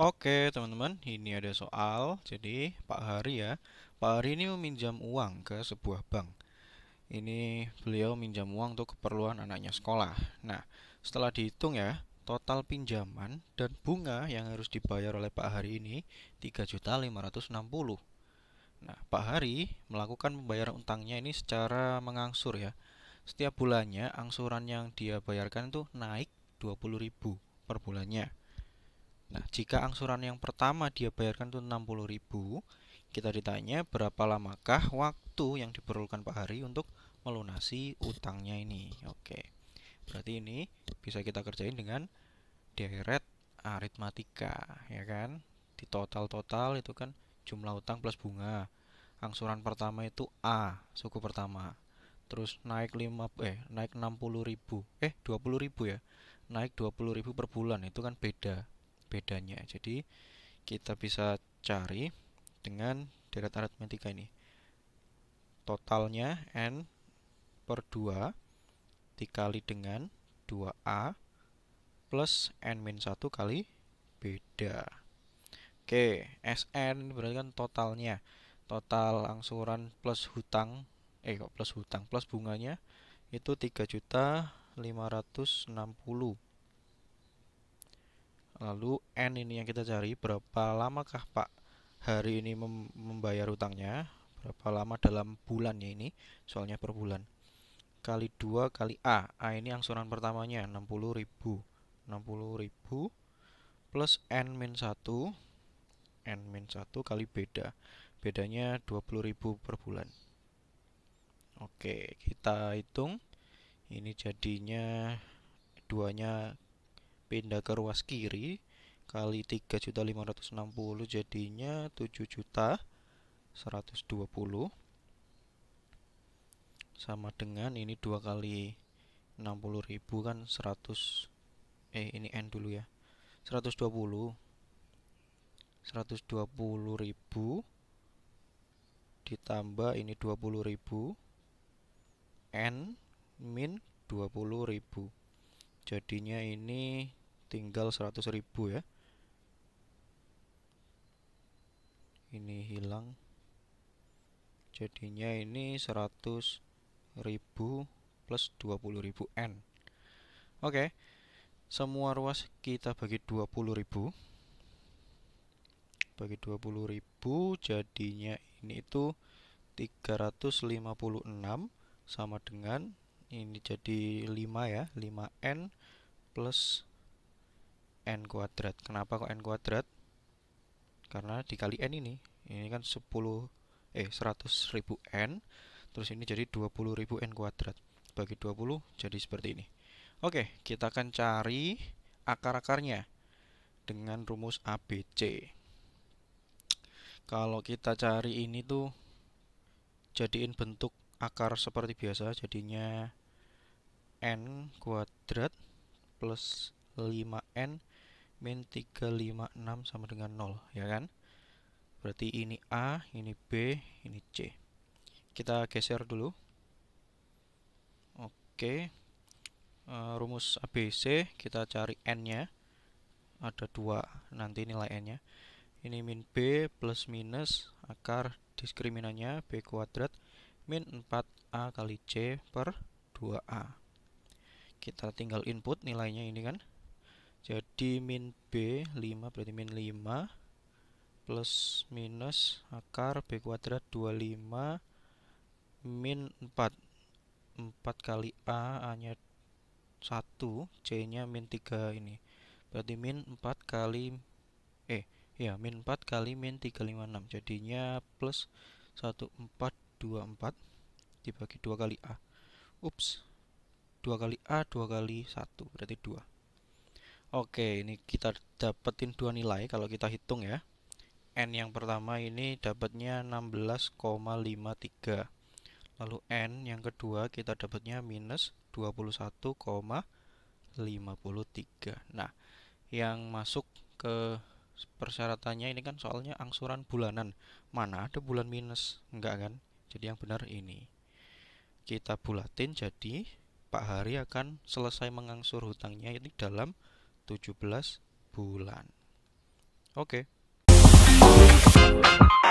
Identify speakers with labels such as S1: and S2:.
S1: Oke teman-teman, ini ada soal. Jadi Pak Hari ya, Pak Hari ini meminjam uang ke sebuah bank. Ini beliau minjam uang untuk keperluan anaknya sekolah. Nah, setelah dihitung ya, total pinjaman dan bunga yang harus dibayar oleh Pak Hari ini 3.560. Nah, Pak Hari melakukan pembayaran utangnya ini secara mengangsur ya. Setiap bulannya angsuran yang dia bayarkan itu naik 20.000 per bulannya. Nah, jika angsuran yang pertama dia bayarkan itu 60.000, kita ditanya berapa lamakah waktu yang diperlukan Pak Hari untuk melunasi utangnya ini. Oke. Berarti ini bisa kita kerjain dengan deret aritmatika, ya kan? Di total-total itu kan jumlah utang plus bunga. Angsuran pertama itu A, suku pertama. Terus naik 5 eh naik 60.000. Eh, 20.000 ya. Naik 20.000 per bulan itu kan beda bedanya. Jadi kita bisa cari dengan deret aritmatika ini. Totalnya N per 2 dikali dengan 2A plus N min 1 kali beda. Oke, SN berarti kan totalnya. Total angsuran plus hutang, eh kok plus hutang, plus bunganya itu 3 juta 560 Lalu N ini yang kita cari, berapa lamakah Pak hari ini mem membayar hutangnya? Berapa lama dalam bulannya ini? Soalnya per bulan. Kali 2 kali A. A ini angsuran pertamanya 60.000. ribu plus N min 1 N min 1 kali beda. Bedanya ribu per bulan. Oke, kita hitung. Ini jadinya duanya pindah ke ruas kiri kali 3.560 jadinya 7 juta 120 sama dengan ini dua kali 60.000 kan 100 eh ini n dulu ya 120 120.000 ditambah ini 20.000 n min 20.000 jadinya ini tinggal 100 ribu ya ini hilang jadinya ini 100 ribu plus 20 ribu N oke okay. semua ruas kita bagi 20 ribu bagi 20 ribu jadinya ini itu 356 sama dengan ini jadi 5 ya 5N plus n kuadrat. Kenapa kok n kuadrat? Karena dikali n ini, ini kan 10 eh 100.000 n, terus ini jadi 20.000 n kuadrat. Bagi 20 jadi seperti ini. Oke, kita akan cari akar-akarnya dengan rumus ABC. Kalau kita cari ini tuh jadiin bentuk akar seperti biasa, jadinya n kuadrat plus 5n min 356 sama dengan 0 ya kan berarti ini A ini B ini C kita geser dulu oke e, rumus ABC kita cari N nya ada dua nanti nilai N nya ini min B plus minus akar diskriminannya B kuadrat min 4A kali C per 2A kita tinggal input nilainya ini kan jadi min B 5 berarti min 5 plus minus akar B kuadrat 25 min 4 4 kali A A nya 1 C nya min 3 ini berarti min 4 kali eh ya min 4 kali min 356 jadinya plus 1424 dibagi 2 kali A ups 2 kali A 2 kali 1 berarti 2 Oke, ini kita dapetin dua nilai kalau kita hitung ya. N yang pertama ini dapatnya 16,53. Lalu N yang kedua kita dapatnya minus 21,53. Nah, yang masuk ke persyaratannya ini kan soalnya angsuran bulanan. Mana ada bulan minus? Enggak kan? Jadi yang benar ini. Kita bulatin jadi Pak Hari akan selesai mengangsur hutangnya ini dalam 17 bulan. Oke. Okay.